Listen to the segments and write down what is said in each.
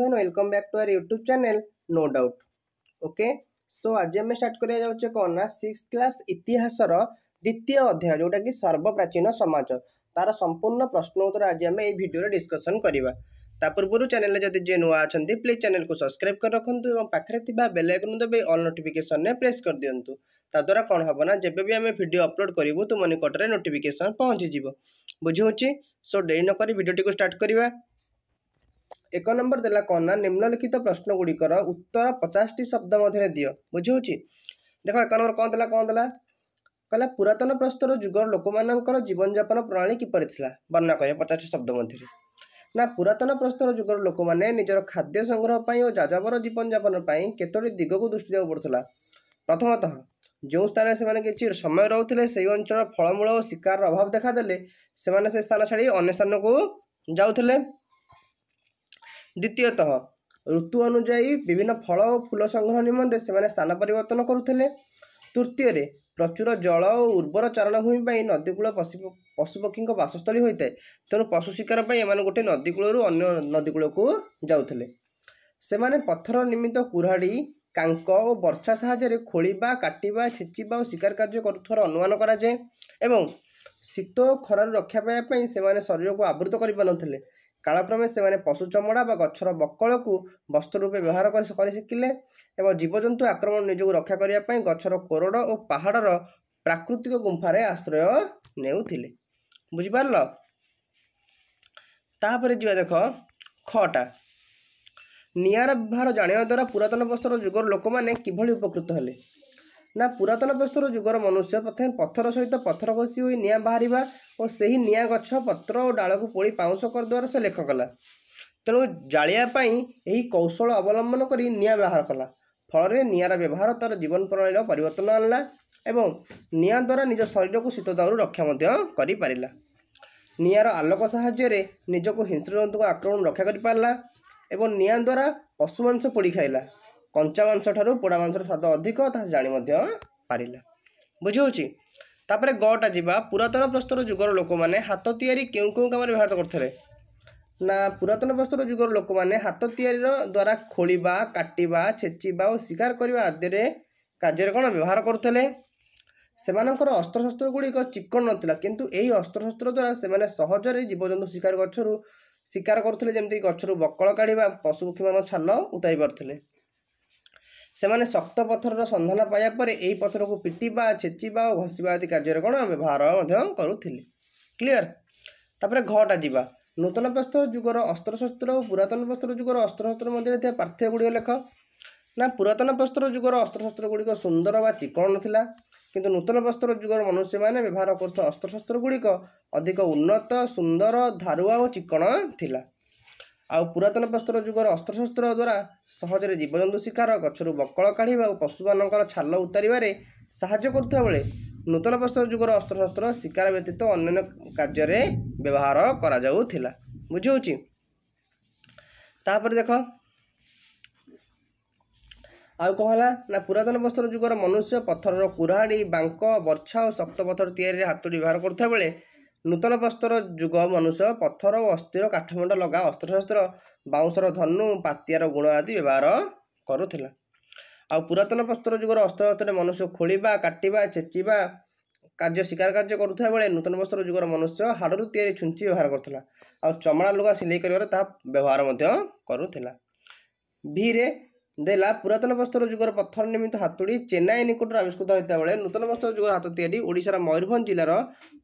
Everyone welcome back to our YouTube channel no doubt okay so ଆଜି ଆମେ start କରିବାକୁ ଯାଉଛେ କ'ଣ ନା ସିକ୍ସ କ୍ଲାସ୍ ଇତିହାସର ଦ୍ୱିତୀୟ ଅଧ୍ୟାୟ ଯେଉଁଟାକି ସର୍ବପ୍ରାଚୀନ ସମାଜ ତା'ର ସମ୍ପୂର୍ଣ୍ଣ ପ୍ରଶ୍ନ ଉତ୍ତର ଆଜି ଆମେ ଏହି ଭିଡ଼ିଓରେ ଡିସ୍କସନ୍ କରିବା ତା ପୂର୍ବରୁ ଚ୍ୟାନେଲ୍ରେ ଯଦି ଯିଏ ନୂଆ ଅଛନ୍ତି ପ୍ଲିଜ୍ ଚ୍ୟାନେଲ୍କୁ ସବସ୍କ୍ରାଇବ୍ କରି ରଖନ୍ତୁ ଏବଂ ପାଖରେ ଥିବା ବେଲ୍ ଆଇକନ୍ ଦେବେ ଅଲ୍ ନୋଟିଫିକେସନ୍ରେ ପ୍ରେସ୍ କରିଦିଅନ୍ତୁ ତାଦ୍ୱାରା କ'ଣ ହେବ ନା ଯେବେ ବି ଆମେ ଭିଡ଼ିଓ ଅପଲୋଡ଼ କରିବୁ ତୁମ ନିକଟରେ ନୋଟିଫିକେସନ୍ ପହଞ୍ଚିଯିବ ବୁଝି ହେଉଛି ସୋ ଡେରି ନକରି ଭିଡ଼ିଓଟିକୁ ଷ୍ଟାର୍ଟ କରିବା ଏକ ନମ୍ବର ଦେଲା କ'ଣ ନା ନିମ୍ନଲିଖିତ ପ୍ରଶ୍ନ ଗୁଡ଼ିକର ଉତ୍ତର ପଚାଶଟି ଶବ୍ଦ ମଧ୍ୟରେ ଦିଅ ବୁଝିହେଉଛି ଦେଖ ଏକ ନମ୍ବର କ'ଣ ଦେଲା କ'ଣ ଦେଲା କହିଲା ପୁରାତନ ପ୍ରସ୍ତର ଯୁଗର ଲୋକମାନଙ୍କର ଜୀବନଯାପନ ପ୍ରଣାଳୀ କିପରି ଥିଲା ବର୍ଣ୍ଣନା କରିବା ପଚାଶଟି ଶବ୍ଦ ମଧ୍ୟରେ ନା ପୁରାତନ ପ୍ରସ୍ତର ଯୁଗର ଲୋକମାନେ ନିଜର ଖାଦ୍ୟ ସଂଗ୍ରହ ପାଇଁ ଓ ଯାଯାବର ଜୀବନଯାପନ ପାଇଁ କେତୋଟି ଦିଗକୁ ଦୃଷ୍ଟି ଦେବାକୁ ପଡ଼ୁଥିଲା ପ୍ରଥମତଃ ଯେଉଁ ସ୍ଥାନରେ ସେମାନେ କିଛି ସମୟ ରହୁଥିଲେ ସେହି ଅଞ୍ଚଳର ଫଳମୂଳ ଓ ଶିକାରର ଅଭାବ ଦେଖାଦେଲେ ସେମାନେ ସେ ସ୍ଥାନ ଛାଡ଼ି ଅନ୍ୟ ସ୍ଥାନକୁ ଯାଉଥିଲେ দ্বিতীয়তঃ ঋতু ଅନୁଯାୟୀ ବିଭିନ୍ନ ଫଳ ଓ ଫୁଲ ସଂଗ୍ରହ ନିମନ୍ତେ ସେମାନେ ସ୍ଥାନ ପରିବର୍ତ୍ତନ କରୁଥିଲେ ତୃତୀୟରେ ପ୍ରଚୁର ଜଳ ଓ ଉର୍ବର ଚାରଣଭୂମି ପାଇଁ ନଦୀକୂଳ ପଶୁ ପଶୁପକ୍ଷୀଙ୍କ ବାସସ୍ଥଳୀ ହୋଇଥାଏ ତେଣୁ ପଶୁ ଶିକାର ପାଇଁ ଏମାନେ ଗୋଟିଏ ନଦୀକୂଳରୁ ଅନ୍ୟ ନଦୀକୂଳକୁ ଯାଉଥିଲେ ସେମାନେ ପଥର ନିମିତ୍ତ କୁରାଢ଼ୀ କାଙ୍କ ଓ ବର୍ଷା ସାହାଯ୍ୟରେ ଖୋଳିବା କାଟିବା ଛେଚିବା ଓ ଶିକାର କାର୍ଯ୍ୟ କରୁଥିବାର ଅନୁମାନ କରାଯାଏ ଏବଂ ଶୀତ ଓ ଖରାରୁ ରକ୍ଷା ପାଇବା ପାଇଁ ସେମାନେ ଶରୀରକୁ ଆବୃତ କରିପାରୁନଥିଲେ କାଳକ୍ରମେ ସେମାନେ ପଶୁ ଚମଡ଼ା ବା ଗଛର ବକଳକୁ ବସ୍ତ୍ର ରୂପେ ବ୍ୟବହାର କରି ଶିଖିଲେ ଏବଂ ଜୀବଜନ୍ତୁ ଆକ୍ରମଣ ନିଜକୁ ରକ୍ଷା କରିବା ପାଇଁ ଗଛର କୋରଡ଼ ଓ ପାହାଡ଼ର ପ୍ରାକୃତିକ ଗୁମ୍ଫାରେ ଆଶ୍ରୟ ନେଉଥିଲେ ବୁଝିପାରିଲ ତାପରେ ଯିବା ଦେଖ ଖଟା ନିଆଁର ବ୍ୟବହାର ଜାଣିବା ଦ୍ୱାରା ପୁରାତନ ବସ୍ତ୍ର ଯୁଗର ଲୋକମାନେ କିଭଳି ଉପକୃତ ହେଲେ ନା ପୁରାତନ ବ୍ୟସ୍ତର ଯୁଗର ମନୁଷ୍ୟ ପ୍ରଥମେ ପଥର ସହିତ ପଥର ଘଷି ହୋଇ ନିଆଁ ବାହାରିବା ଓ ସେହି ନିଆଁ ଗଛ ପତ୍ର ଓ ଡାଳକୁ ପୋଡ଼ି ପାଉଁଶ କରିଦେବାର ସେ ଲେଖ କଲା ତେଣୁ ଜାଳିବା ପାଇଁ ଏହି କୌଶଳ ଅବଲମ୍ବନ କରି ନିଆଁ ବ୍ୟବହାର କଲା ଫଳରେ ନିଆଁର ବ୍ୟବହାର ତା'ର ଜୀବନ ପ୍ରଣାଳୀର ପରିବର୍ତ୍ତନ ଆଣିଲା ଏବଂ ନିଆଁ ଦ୍ୱାରା ନିଜ ଶରୀରକୁ ଶୀତ ଦାଉରୁ ରକ୍ଷା ମଧ୍ୟ କରିପାରିଲା ନିଆଁର ଆଲୋକ ସାହାଯ୍ୟରେ ନିଜକୁ ହିଂସ୍ର ଜନ୍ତୁଙ୍କ ଆକ୍ରମଣରୁ ରକ୍ଷା କରିପାରିଲା ଏବଂ ନିଆଁ ଦ୍ୱାରା ପଶୁ ମାଂସ ପୋଡ଼ି ଖାଇଲା କଞ୍ଚା ମାଂସ ଠାରୁ ପୋଡ଼ା ମାଂସର ସ୍ୱାଦ ଅଧିକ ତାହା ଜାଣି ମଧ୍ୟ ପାରିଲା ବୁଝିହେଉଛି ତାପରେ ଗଟା ଯିବା ପୁରାତନ ପ୍ରସ୍ତର ଯୁଗର ଲୋକମାନେ ହାତ ତିଆରି କେଉଁ କେଉଁ କାମରେ ବ୍ୟବହାର କରୁଥିଲେ ନା ପୁରାତନ ପ୍ରସ୍ତର ଯୁଗର ଲୋକମାନେ ହାତ ତିଆରିର ଦ୍ୱାରା ଖୋଳିବା କାଟିବା ଛେଚିବା ଓ ଶିକାର କରିବା ଆଦିରେ କାର୍ଯ୍ୟରେ କ'ଣ ବ୍ୟବହାର କରୁଥିଲେ ସେମାନଙ୍କର ଅସ୍ତ୍ରଶସ୍ତ୍ର ଗୁଡ଼ିକ ଚିକ୍କଣ ନଥିଲା କିନ୍ତୁ ଏହି ଅସ୍ତ୍ରଶସ୍ତ୍ର ଦ୍ୱାରା ସେମାନେ ସହଜରେ ଜୀବଜନ୍ତୁ ଶିକାର ଗଛରୁ ଶିକାର କରୁଥିଲେ ଯେମିତି ଗଛରୁ ବକଳ କାଢ଼ିବା ପଶୁପକ୍ଷୀମାନଙ୍କ ଛାଲ ଉତାରି ପାରୁଥିଲେ ସେମାନେ ଶକ୍ତ ପଥରର ସନ୍ଧାନ ପାଇବା ପରେ ଏହି ପଥରକୁ ପିଟିବା ଛେଚିବା ଓ ଘଷିବା ଆଦି କାର୍ଯ୍ୟରେ କ'ଣ ବ୍ୟବହାର ମଧ୍ୟ କରୁଥିଲେ କ୍ଲିଅର ତାପରେ ଘଟା ଯିବା ନୂତନ ପ୍ରସ୍ତର ଯୁଗର ଅସ୍ତ୍ରଶସ୍ତ୍ର ଓ ପୁରାତନ ପ୍ରସ୍ତର ଯୁଗର ଅସ୍ତ୍ରଶସ୍ତ୍ର ମଧ୍ୟରେ ଥିବା ପାର୍ଥକ୍ୟ ଗୁଡ଼ିକ ଲେଖ ନା ପୁରାତନ ପ୍ରସ୍ତର ଯୁଗର ଅସ୍ତ୍ରଶସ୍ତ୍ର ଗୁଡ଼ିକ ସୁନ୍ଦର ବା ଚିକଣ ନଥିଲା କିନ୍ତୁ ନୂତନ ପ୍ରସ୍ତର ଯୁଗର ମନୁଷ୍ୟମାନେ ବ୍ୟବହାର କରୁଥିବା ଅସ୍ତ୍ରଶସ୍ତ୍ର ଗୁଡ଼ିକ ଅଧିକ ଉନ୍ନତ ସୁନ୍ଦର ଧାରୁଆ ଓ ଚିକଣ ଥିଲା ଆଉ ପୁରାତନ ପ୍ରସ୍ତର ଯୁଗର ଅସ୍ତ୍ରଶସ୍ତ୍ର ଦ୍ୱାରା ସହଜରେ ଜୀବଜନ୍ତୁ ଶିକାର ଗଛରୁ ବକଳ କାଢ଼ିବା ଓ ପଶୁମାନଙ୍କର ଛାଲ ଉତାରିବାରେ ସାହାଯ୍ୟ କରୁଥିବା ବେଳେ ନୂତନ ପ୍ରସ୍ତର ଯୁଗର ଅସ୍ତ୍ରଶସ୍ତ୍ର ଶିକାର ବ୍ୟତୀତ ଅନ୍ୟାନ୍ୟ କାର୍ଯ୍ୟରେ ବ୍ୟବହାର କରାଯାଉଥିଲା ବୁଝିହେଉଛି ତାପରେ ଦେଖ ଆଉ କ'ଣ ହେଲା ନା ପୁରାତନ ବସ୍ତ୍ର ଯୁଗର ମନୁଷ୍ୟ ପଥରର କୁରାଡ଼ି ବାଙ୍କ ବର୍ଷା ଓ ଶକ୍ତ ପଥର ତିଆରିରେ ହାତଟି ବ୍ୟବହାର କରୁଥିବା ବେଳେ ନୂତନ ବସ୍ତ୍ର ଯୁଗ ମନୁଷ୍ୟ ପଥର ଓ ଅସ୍ଥିର କାଠମଣ୍ଡ ଲଗା ଅସ୍ତ୍ରଶସ୍ତ୍ର ବାଉଁଶର ଧନୁ ପାତିଆର ଗୁଣ ଆଦି ବ୍ୟବହାର କରୁଥିଲା ଆଉ ପୁରାତନ ପ୍ରସ୍ତର ଯୁଗର ଅସ୍ତ୍ରଶସ୍ତ୍ରରେ ମନୁଷ୍ୟ ଖୋଳିବା କାଟିବା ଚେଚିବା କାର୍ଯ୍ୟ ଶିକାର କାର୍ଯ୍ୟ କରୁଥିବା ବେଳେ ନୂତନ ବସ୍ତ୍ର ଯୁଗର ମନୁଷ୍ୟ ହାଡ଼ରୁ ତିଆରି ଛୁଞ୍ଚି ବ୍ୟବହାର କରୁଥିଲା ଆଉ ଚମଡ଼ା ଲୁଗା ସିଲେଇ କରିବାରେ ତାହା ବ୍ୟବହାର ମଧ୍ୟ କରୁଥିଲା ଭିରେ ଦେଲା ପୁରାତନ ବସ୍ତ୍ର ଯୁଗର ପଥର ନିର୍ମିତ ହାତୁଡ଼ି ଚେନ୍ନାଇ ନିକଟରୁ ଆବିଷ୍କୃତ ହୋଇଥିବା ବେଳେ ନୂତନ ବସ୍ତ୍ର ଯୁଗର ହାତ ତିଆରି ଓଡ଼ିଶାର ମୟୂରଭଞ୍ଜ ଜିଲ୍ଲାର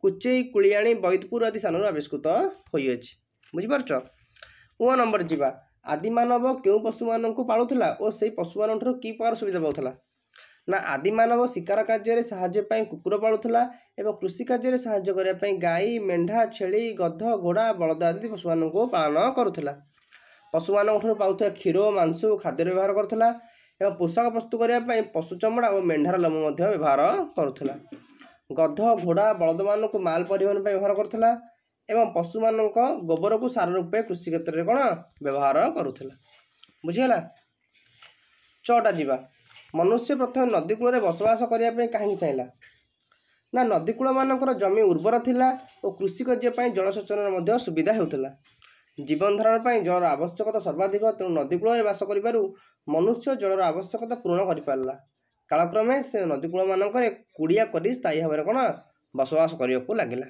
କୁଚେଇ କୁଳିଆଣୀ ବୈଦପୁର ଆଦି ସ୍ଥାନରୁ ଆବିଷ୍କୃତ ହୋଇଅଛି ବୁଝିପାରୁଛ ଉଆ ନମ୍ବର ଯିବା ଆଦିମାନବ କେଉଁ ପଶୁମାନଙ୍କୁ ପାଳୁଥିଲା ଓ ସେହି ପଶୁମାନଙ୍କଠାରୁ କି ପ୍ରକାର ସୁବିଧା ପାଉଥିଲା ନା ଆଦିମାନବ ଶିକାର କାର୍ଯ୍ୟରେ ସାହାଯ୍ୟ ପାଇଁ କୁକୁର ପାଳୁଥିଲା ଏବଂ କୃଷି କାର୍ଯ୍ୟରେ ସାହାଯ୍ୟ କରିବା ପାଇଁ ଗାଈ ମେଣ୍ଢା ଛେଳି ଗଧ ଘୋଡ଼ା ବଳଦ ଆଦି ପଶୁମାନଙ୍କୁ ପାଳନ କରୁଥିଲା ପଶୁମାନଙ୍କ ଠାରୁ ପାଉଥିବା କ୍ଷୀର ମାଂସ ଓ ଖାଦ୍ୟରେ ବ୍ୟବହାର କରୁଥିଲା ଏବଂ ପୋଷାକ ପ୍ରସ୍ତୁତ କରିବା ପାଇଁ ପଶୁ ଚମଡ଼ା ଓ ମେଣ୍ଢାର ଲୋମ ମଧ୍ୟ ବ୍ୟବହାର କରୁଥିଲା ଗଧ ଘୋଡ଼ା ବଳଦମାନଙ୍କୁ ମାଲ ପରିବହନ ପାଇଁ ବ୍ୟବହାର କରୁଥିଲା ଏବଂ ପଶୁମାନଙ୍କ ଗୋବରକୁ ସାର ରୂପେ କୃଷି କ୍ଷେତ୍ରରେ କ'ଣ ବ୍ୟବହାର କରୁଥିଲା ବୁଝିଗଲା ଛଅଟା ଯିବା ମନୁଷ୍ୟ ପ୍ରଥମେ ନଦୀ କୂଳରେ ବସବାସ କରିବା ପାଇଁ କାହିଁକି ଚାହିଁଲା ନା ନଦୀ କୂଳମାନଙ୍କର ଜମି ଉର୍ବର ଥିଲା ଓ କୃଷି କାର୍ଯ୍ୟ ପାଇଁ ଜଳସେଚନର ମଧ୍ୟ ସୁବିଧା ହେଉଥିଲା ଜୀବନଧାରଣ ପାଇଁ ଜଳର ଆବଶ୍ୟକତା ସର୍ବାଧିକ ତେଣୁ ନଦୀକୂଳରେ ବାସ କରିବାରୁ ମନୁଷ୍ୟ ଜଳର ଆବଶ୍ୟକତା ପୂରଣ କରିପାରିଲା କାଳକ୍ରମେ ସେ ନଦୀକୂଳମାନଙ୍କରେ କୁଡ଼ିଆ କରି ସ୍ଥାୟୀ ଭାବରେ କ'ଣ ବସବାସ କରିବାକୁ ଲାଗିଲା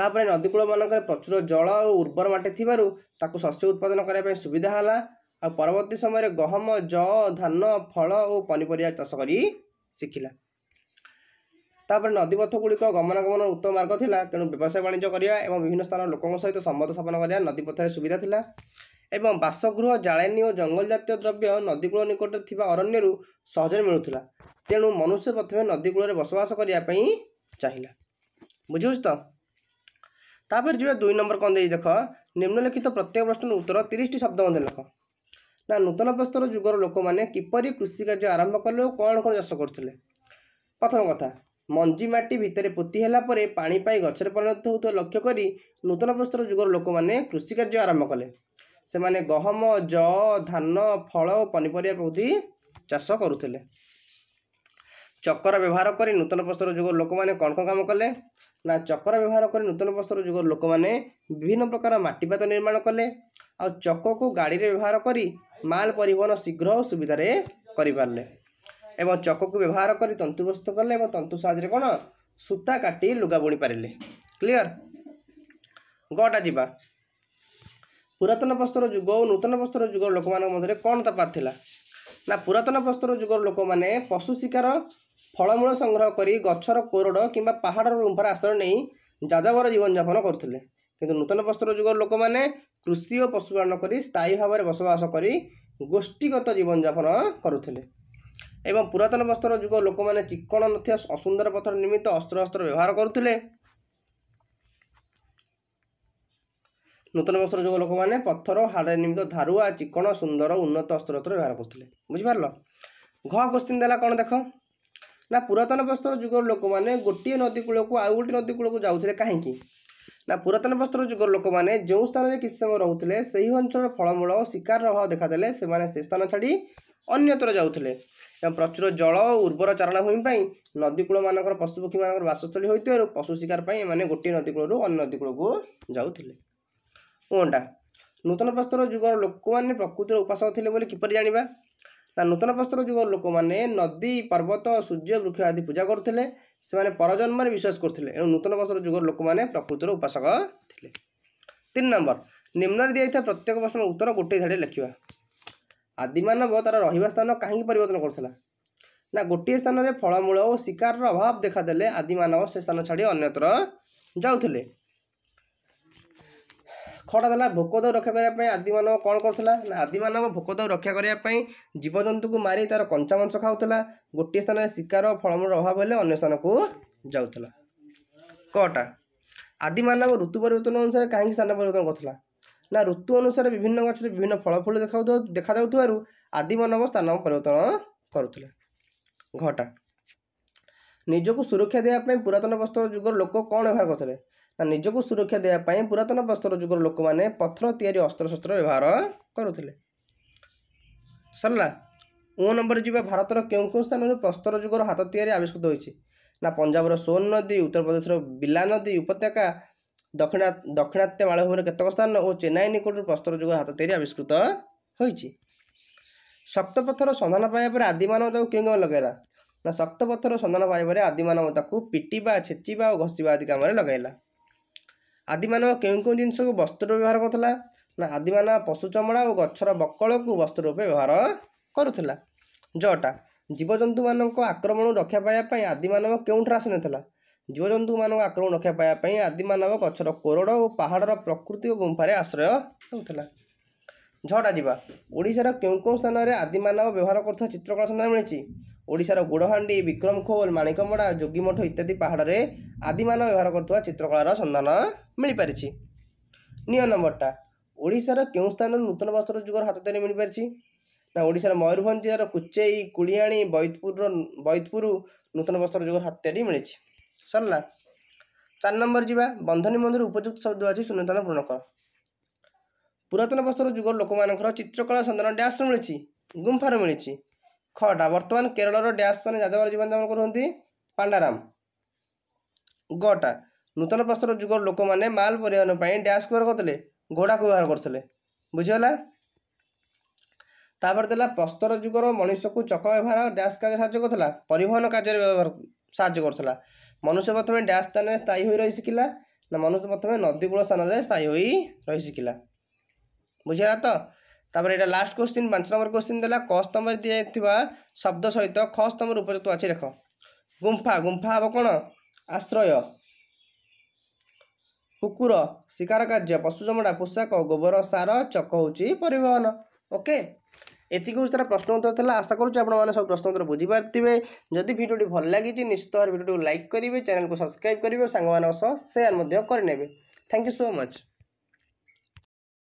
ତାପରେ ନଦୀକୂଳମାନଙ୍କରେ ପ୍ରଚୁର ଜଳ ଓ ଉର୍ବର ମାଟି ଥିବାରୁ ତାକୁ ଶସ୍ୟ ଉତ୍ପାଦନ କରିବା ପାଇଁ ସୁବିଧା ହେଲା ଆଉ ପରବର୍ତ୍ତୀ ସମୟରେ ଗହମ ଜଅ ଧାନ ଫଳ ଓ ପନିପରିବା ଚାଷ କରି ଶିଖିଲା ତାପରେ ନଦୀପଥ ଗୁଡ଼ିକ ଗମନାଗମନ ଉତ୍ତମ ମାର୍ଗ ଥିଲା ତେଣୁ ବ୍ୟବସାୟ ବାଣିଜ୍ୟ କରିବା ଏବଂ ବିଭିନ୍ନ ସ୍ଥାନର ଲୋକଙ୍କ ସହିତ ସମ୍ବନ୍ଧ ସ୍ଥାପନ କରିବା ନଦୀପଥରେ ସୁବିଧା ଥିଲା ଏବଂ ବାସଗୃହ ଜାଳେଣୀ ଓ ଜଙ୍ଗଲ ଜାତୀୟ ଦ୍ରବ୍ୟ ନଦୀକୂଳ ନିକଟରେ ଥିବା ଅରଣ୍ୟରୁ ସହଜରେ ମିଳୁଥିଲା ତେଣୁ ମନୁଷ୍ୟ ପ୍ରଥମେ ନଦୀକୂଳରେ ବସବାସ କରିବା ପାଇଁ ଚାହିଁଲା ବୁଝୁଛୁ ତ ତାପରେ ଯିବା ଦୁଇ ନମ୍ବର କ'ଣ ଦେଇ ଦେଖ ନିମ୍ନଲିଖିତ ପ୍ରତ୍ୟେକ ପ୍ରଶ୍ନର ଉତ୍ତର ତିରିଶଟି ଶବ୍ଦ ମଧ୍ୟ ଲେଖ ନା ନୂତନ ପ୍ରସ୍ତର ଯୁଗର ଲୋକମାନେ କିପରି କୃଷି କାର୍ଯ୍ୟ ଆରମ୍ଭ କଲେ ଓ କ'ଣ କ'ଣ ଚାଷ କରୁଥିଲେ ପ୍ରଥମ କଥା ମଞ୍ଜି ମାଟି ଭିତରେ ପୋତି ହେଲା ପରେ ପାଣି ପାଇ ଗଛରେ ପରିଣତ ହେଉଥିବା ଲକ୍ଷ୍ୟ କରି ନୂତନ ପ୍ରସ୍ତର ଯୁଗର ଲୋକମାନେ କୃଷିକାର୍ଯ୍ୟ ଆରମ୍ଭ କଲେ ସେମାନେ ଗହମ ଜ ଧାନ ଫଳ ଓ ପନିପରିବା ପ୍ରଭୃତି ଚାଷ କରୁଥିଲେ ଚକର ବ୍ୟବହାର କରି ନୂତନ ପ୍ରସ୍ତର ଯୁଗର ଲୋକମାନେ କ'ଣ କ'ଣ କାମ କଲେ ନା ଚକର ବ୍ୟବହାର କରି ନୂତନ ପ୍ରସ୍ତର ଯୁଗର ଲୋକମାନେ ବିଭିନ୍ନ ପ୍ରକାର ମାଟିପାତ ନିର୍ମାଣ କଲେ ଆଉ ଚକକୁ ଗାଡ଼ିରେ ବ୍ୟବହାର କରି ମାଲ ପରିବହନ ଶୀଘ୍ର ଓ ସୁବିଧାରେ କରିପାରିଲେ ଏବଂ ଚକକୁ ବ୍ୟବହାର କରି ତନ୍ତୁ ପ୍ରସ୍ତୁତ କଲେ ଏବଂ ତନ୍ତୁ ସାହାଯ୍ୟରେ କ'ଣ ସୂତା କାଟି ଲୁଗା ବୁଣି ପାରିଲେ କ୍ଲିଅର ଗଟା ଯିବା ପୁରାତନ ପ୍ରସ୍ତର ଯୁଗ ଓ ନୂତନ ପ୍ରସ୍ତର ଯୁଗର ଲୋକମାନଙ୍କ ମଧ୍ୟରେ କ'ଣ ତପାତ ଥିଲା ନା ପୁରାତନ ପ୍ରସ୍ତର ଯୁଗର ଲୋକମାନେ ପଶୁ ଶିକାର ଫଳମୂଳ ସଂଗ୍ରହ କରି ଗଛର କୋରଡ଼ କିମ୍ବା ପାହାଡ଼ର ଲୁମ୍ଫାର ଆଶ୍ରୟ ନେଇ ଯାଜବର ଜୀବନଯାପନ କରୁଥିଲେ କିନ୍ତୁ ନୂତନ ପ୍ରସ୍ତର ଯୁଗର ଲୋକମାନେ କୃଷି ଓ ପଶୁପାଳନ କରି ସ୍ଥାୟୀ ଭାବରେ ବସବାସ କରି ଗୋଷ୍ଠୀଗତ ଜୀବନଯାପନ କରୁଥିଲେ ଏବଂ ପୁରାତନ ବସ୍ତ୍ର ଯୁଗ ଲୋକମାନେ ଚିକ୍କଣ ନଥିବା ଅସୁନ୍ଦର ପଥର ନିମିତ୍ତ ଅସ୍ତ୍ରଶସ୍ତ୍ର ବ୍ୟବହାର କରୁଥିଲେ ନୂତନ ବସ୍ତ୍ର ଯୁଗ ଲୋକମାନେ ପଥର ହାଡ଼ରେ ନିମିତ୍ତ ଧାରୁଆ ଚିକ୍କଣ ସୁନ୍ଦର ଉନ୍ନତ ଅସ୍ତ୍ରଶସ୍ତ୍ର ବ୍ୟବହାର କରୁଥିଲେ ବୁଝିପାରିଲ ଘ କୋଶ୍ଚିନ୍ ଦେଲା କ'ଣ ଦେଖ ନା ପୁରାତନ ବସ୍ତ୍ର ଯୁଗର ଲୋକମାନେ ଗୋଟିଏ ନଦୀ କୂଳକୁ ଆଉ ଗୋଟିଏ ନଦୀ କୂଳକୁ ଯାଉଥିଲେ କାହିଁକି ନା ପୁରାତନ ବସ୍ତ୍ର ଯୁଗର ଲୋକମାନେ ଯେଉଁ ସ୍ଥାନରେ କିଛି ସମୟ ରହୁଥିଲେ ସେହି ଅଞ୍ଚଳର ଫଳମୂଳ ଶିକାରର ଅଭାବ ଦେଖାଦେଲେ ସେମାନେ ସେ ସ୍ଥାନ ଛାଡ଼ି ଅନ୍ୟତ୍ର ଯାଉଥିଲେ ଏବଂ ପ୍ରଚୁର ଜଳ ଓ ଉର୍ବର ଚାରଣଭୂମି ପାଇଁ ନଦୀକୂଳମାନଙ୍କର ପଶୁପକ୍ଷୀମାନଙ୍କର ବାସସ୍ଥଳୀ ହୋଇଥିବାରୁ ପଶୁ ଶିକାର ପାଇଁ ଏମାନେ ଗୋଟିଏ ନଦୀକୂଳରୁ ଅନ୍ୟ ନଦୀକୂଳକୁ ଯାଉଥିଲେ ଅଣ୍ଡା ନୂତନ ପ୍ରସ୍ତର ଯୁଗର ଲୋକମାନେ ପ୍ରକୃତିର ଉପାସକ ଥିଲେ ବୋଲି କିପରି ଜାଣିବା ନା ନୂତନ ପ୍ରସ୍ତର ଯୁଗର ଲୋକମାନେ ନଦୀ ପର୍ବତ ସୂର୍ଯ୍ୟ ବୃକ୍ଷ ଆଦି ପୂଜା କରୁଥିଲେ ସେମାନେ ପରଜନ୍ମରେ ବିଶ୍ୱାସ କରୁଥିଲେ ଏଣୁ ନୂତନ ପ୍ରସ୍ତର ଯୁଗର ଲୋକମାନେ ପ୍ରକୃତିର ଉପାସକ ଥିଲେ ତିନି ନମ୍ବର ନିମ୍ନରେ ଦିଆଯାଇଥିବା ପ୍ରତ୍ୟେକ ପ୍ରଶ୍ନର ଉତ୍ତର ଗୋଟିଏ ଧାଡ଼ିରେ ଲେଖିବା ଆଦିମାନବ ତା'ର ରହିବା ସ୍ଥାନ କାହିଁକି ପରିବର୍ତ୍ତନ କରୁଥିଲା ନା ଗୋଟିଏ ସ୍ଥାନରେ ଫଳମୂଳ ଓ ଶିକାରର ଅଭାବ ଦେଖାଦେଲେ ଆଦିମାନବ ସେ ସ୍ଥାନ ଛାଡ଼ି ଅନ୍ୟତ୍ର ଯାଉଥିଲେ ଖଟା ଦେଲା ଭୋକଦଉ ରକ୍ଷା କରିବା ପାଇଁ ଆଦିମାନବ କ'ଣ କରୁଥିଲା ନା ଆଦିମାନବ ଭୋକଦଉ ରକ୍ଷା କରିବା ପାଇଁ ଜୀବଜନ୍ତୁକୁ ମାରି ତା'ର କଞ୍ଚା ମାଂସ ଖାଉଥିଲା ଗୋଟିଏ ସ୍ଥାନରେ ଶିକାର ଓ ଫଳମୂଳ ଅଭାବ ହେଲେ ଅନ୍ୟ ସ୍ଥାନକୁ ଯାଉଥିଲା କଟା ଆଦିମାନବ ଋତୁ ପରିବର୍ତ୍ତନ ଅନୁସାରେ କାହିଁକି ସ୍ଥାନ ପରିବର୍ତ୍ତନ କରୁଥିଲା ନା ଋତୁ ଅନୁସାରେ ବିଭିନ୍ନ ଗଛରେ ବିଭିନ୍ନ ଫଳ ଫୁଲ ଦେଖାଉ ଦେଖାଯାଉଥିବାରୁ ଆଦିମାନବ ସ୍ଥାନ ପରିବର୍ତ୍ତନ କରୁଥିଲେ ଘଟା ନିଜକୁ ସୁରକ୍ଷା ଦେବା ପାଇଁ ପୁରାତନ ବସ୍ତ୍ର ଯୁଗର ଲୋକ କ'ଣ ବ୍ୟବହାର କରୁଥିଲେ ନା ନିଜକୁ ସୁରକ୍ଷା ଦେବା ପାଇଁ ପୁରାତନ ବସ୍ତ୍ର ଯୁଗର ଲୋକମାନେ ପଥର ତିଆରି ଅସ୍ତ୍ରଶସ୍ତ୍ର ବ୍ୟବହାର କରୁଥିଲେ ସରିଲା ଓ ନମ୍ବରରେ ଯିବା ଭାରତର କେଉଁ କେଉଁ ସ୍ଥାନରୁ ପ୍ରସ୍ତର ଯୁଗର ହାତ ତିଆରି ଆବିଷ୍କୃତ ହୋଇଛି ନା ପଞ୍ଜାବର ସୋନ ନଦୀ ଉତ୍ତରପ୍ରଦେଶର ବିଲା ନଦୀ ଉପତ୍ୟକା ଦକ୍ଷିଣା ଦକ୍ଷିଣାତ୍ୟ ମାଳଭୂମିରେ କେତେକ ସ୍ଥାନ ଓ ଚେନ୍ନାଇ ନିକଟରୁ ପ୍ରସ୍ତର ଯୁଗ ହାତ ତିଆରି ଆବିଷ୍କୃତ ହୋଇଛି ଶକ୍ତପଥର ସନ୍ଧାନ ପାଇବା ପରେ ଆଦିମାନବ ତାକୁ କେଉଁ କେଉଁ ଲଗାଇଲା ନା ଶକ୍ତପଥର ସନ୍ଧାନ ପାଇବା ପରେ ଆଦିମାନବ ତାକୁ ପିଟିବା ଛେଚିବା ଓ ଘଷିବା ଆଦି କାମରେ ଲଗାଇଲା ଆଦିମାନବ କେଉଁ କେଉଁ ଜିନିଷକୁ ବସ୍ତ୍ର ରୂପେ ବ୍ୟବହାର କରୁଥିଲା ନା ଆଦିମାନବ ପଶୁ ଚମଡ଼ା ଓ ଗଛର ବକଳକୁ ବସ୍ତ୍ର ରୂପେ ବ୍ୟବହାର କରୁଥିଲା ଜଟା ଜୀବଜନ୍ତୁମାନଙ୍କ ଆକ୍ରମଣରୁ ରକ୍ଷା ପାଇବା ପାଇଁ ଆଦିମାନବ କେଉଁଠାରୁ ଆସିନଥିଲା ଜୀବଜନ୍ତୁମାନଙ୍କୁ ଆକ୍ରମଣ ରକ୍ଷା ପାଇବା ପାଇଁ ଆଦିମାନବ ଗଛର କୋରଡ଼ ଓ ପାହାଡ଼ର ପ୍ରକୃତି ଓ ଗୁମ୍ଫାରେ ଆଶ୍ରୟ ନେଉଥିଲା ଛଅଟା ଯିବା ଓଡ଼ିଶାର କେଉଁ କେଉଁ ସ୍ଥାନରେ ଆଦିମାନବ ବ୍ୟବହାର କରୁଥିବା ଚିତ୍ରକଳା ସନ୍ଧାନ ମିଳିଛି ଓଡ଼ିଶାର ଗୁଡ଼ହାଣ୍ଡି ବିକ୍ରମ ଖୋଲ ମାଣିକମଡ଼ା ଯୋଗୀମଠ ଇତ୍ୟାଦି ପାହାଡ଼ରେ ଆଦିମାନବ ବ୍ୟବହାର କରୁଥିବା ଚିତ୍ରକଳାର ସନ୍ଧାନ ମିଳିପାରିଛି ନିଅ ନମ୍ବରଟା ଓଡ଼ିଶାର କେଉଁ ସ୍ଥାନରୁ ନୂତନ ବସ୍ତ୍ର ଯୁଗର ହାତ ତିଆରି ମିଳିପାରିଛି ନା ଓଡ଼ିଶାର ମୟୂରଭଞ୍ଜ ଜିଲ୍ଲାର କୁଚେଇ କୁଳିଆଣି ବୈତପୁରର ବୈତପୁର ନୂତନ ବସ୍ତ୍ର ଯୁଗର ହାତ ତିଆରି ମିଳିଛି ସରିଲା ଚାରି ନମ୍ବର ଯିବା ବନ୍ଧନୀ ମଧ୍ୟରେ ଉପଯୁକ୍ତ ଶବ୍ଦ ଅଛି ଶୂନ୍ୟତାନ ପୂରଣ କର ପୁରାତନ ବସ୍ତର ଯୁଗ ଲୋକମାନଙ୍କର ଚିତ୍ରକଳା ସନ୍ଧାନ ଡ୍ୟାସ୍ରୁ ମିଳିଛି ଗୁମ୍ଫାରୁ ମିଳିଛି ଖଟା ବର୍ତ୍ତମାନ କେରଳର ଡ୍ୟାସ୍ ମାନେ ଯାଦବର ଜୀବନଯାପନ କରୁଛନ୍ତି ପାଣ୍ଡାରାମ ଗଟା ନୂତନ ପ୍ରସ୍ତର ଯୁଗର ଲୋକମାନେ ମାଲ ପରିବହନ ପାଇଁ ଡ୍ୟାସ୍ ବ୍ୟବହାର କରୁଥିଲେ ଘୋଡ଼ାକୁ ବ୍ୟବହାର କରୁଥିଲେ ବୁଝିଗଲା ତାପରେ ଦେଲା ପ୍ରସ୍ତର ଯୁଗର ମଣିଷକୁ ଚକ ବ୍ୟବହାର ଡ୍ୟାସ୍ କାର୍ଯ୍ୟ ସାହାଯ୍ୟ କରୁଥିଲା ପରିବହନ କାର୍ଯ୍ୟରେ ବ୍ୟବହାର ସାହାଯ୍ୟ କରୁଥିଲା ମନୁଷ୍ୟ ପ୍ରଥମେ ଡ୍ୟାସ୍ ସ୍ଥାନରେ ସ୍ଥାୟୀ ହୋଇ ରହି ଶିଖିଲା ନା ମନୁଷ୍ୟ ପ୍ରଥମେ ନଦୀକୂଳ ସ୍ଥାନରେ ସ୍ଥାୟୀ ହୋଇ ରହି ଶିଖିଲା ବୁଝିଲା ତ ତାପରେ ଏଇଟା ଲାଷ୍ଟ କୋଶ୍ଚିନ୍ ପାଞ୍ଚ ନମ୍ବର କୋଶ୍ଚିନ୍ ଦେଲା ଖ ସ୍ତମ୍ଭରେ ଦିଆଯାଇଥିବା ଶବ୍ଦ ସହିତ ଖ ସ୍ତମ୍ଭରେ ଉପଯୁକ୍ତ ଅଛି ଦେଖ ଗୁମ୍ଫା ଗୁମ୍ଫା ହେବ କ'ଣ ଆଶ୍ରୟ କୁକୁର ଶିକାର କାର୍ଯ୍ୟ ପଶୁ ଚମଡ଼ା ପୋଷାକ ଗୋବର ସାର ଚକ ହେଉଛି ପରିବହନ ଓକେ okay? ଏତିକି ଉତ୍ତର ପ୍ରଶ୍ନ ଉତ୍ତର ଥିଲା ଆଶା କରୁଛୁ ଆପଣମାନେ ସବୁ ପ୍ରଶ୍ନ ଉତ୍ତର ବୁଝିପାରିଥିବେ ଯଦି ଭିଡ଼ିଓଟି ଭଲ ଲାଗିଛି ନିଶ୍ଚିତ ଭାବରେ ଭିଡ଼ିଓକୁ ଲାଇକ୍ କରିବେ ଚ୍ୟାନେଲ୍କୁ ସବସ୍କ୍ରାଇବ୍ କରିବେ ସାଙ୍ଗମାନଙ୍କ ସହ ସେୟାର୍ ମଧ୍ୟ କରିନେବେ ଥ୍ୟାଙ୍କ ୟୁ ସୋ ମଚ୍